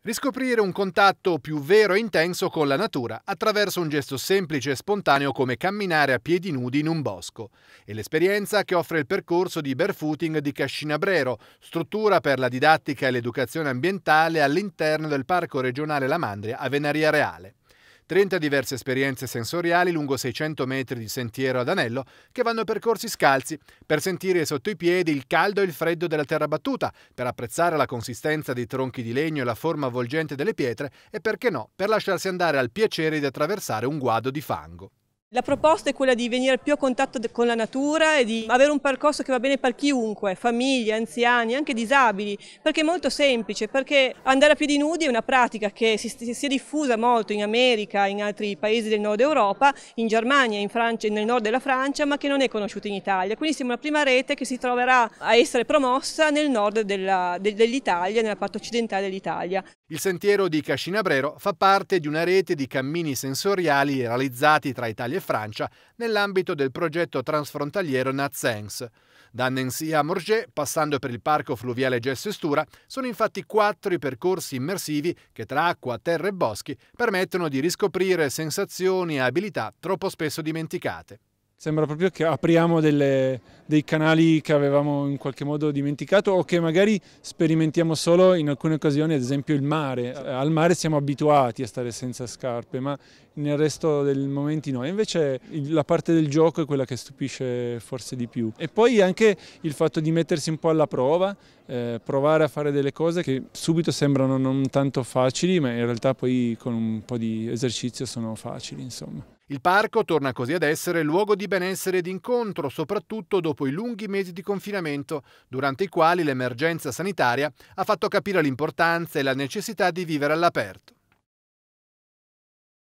Riscoprire un contatto più vero e intenso con la natura attraverso un gesto semplice e spontaneo come camminare a piedi nudi in un bosco. È l'esperienza che offre il percorso di barefooting di Cascinabrero, struttura per la didattica e l'educazione ambientale all'interno del Parco regionale La Mandria a Venaria Reale. 30 diverse esperienze sensoriali lungo 600 metri di sentiero ad anello che vanno percorsi scalzi per sentire sotto i piedi il caldo e il freddo della terra battuta, per apprezzare la consistenza dei tronchi di legno e la forma avvolgente delle pietre e perché no, per lasciarsi andare al piacere di attraversare un guado di fango. La proposta è quella di venire più a contatto con la natura e di avere un percorso che va bene per chiunque, famiglie, anziani, anche disabili, perché è molto semplice, perché andare a piedi nudi è una pratica che si, si è diffusa molto in America, in altri paesi del nord Europa, in Germania, in Francia, nel nord della Francia, ma che non è conosciuta in Italia. Quindi siamo la prima rete che si troverà a essere promossa nel nord dell'Italia, nella parte occidentale dell'Italia. Il sentiero di Cascinabrero fa parte di una rete di cammini sensoriali realizzati tra Italia e e Francia nell'ambito del progetto transfrontaliero Natsense. Da Nancy a Morges, passando per il parco fluviale Gessestura, sono infatti quattro i percorsi immersivi che tra acqua, terra e boschi permettono di riscoprire sensazioni e abilità troppo spesso dimenticate. Sembra proprio che apriamo delle, dei canali che avevamo in qualche modo dimenticato o che magari sperimentiamo solo in alcune occasioni, ad esempio il mare. Eh, al mare siamo abituati a stare senza scarpe, ma nel resto dei momenti no. invece la parte del gioco è quella che stupisce forse di più. E poi anche il fatto di mettersi un po' alla prova, eh, provare a fare delle cose che subito sembrano non tanto facili, ma in realtà poi con un po' di esercizio sono facili, insomma. Il parco torna così ad essere luogo di benessere e di incontro, soprattutto dopo i lunghi mesi di confinamento, durante i quali l'emergenza sanitaria ha fatto capire l'importanza e la necessità di vivere all'aperto.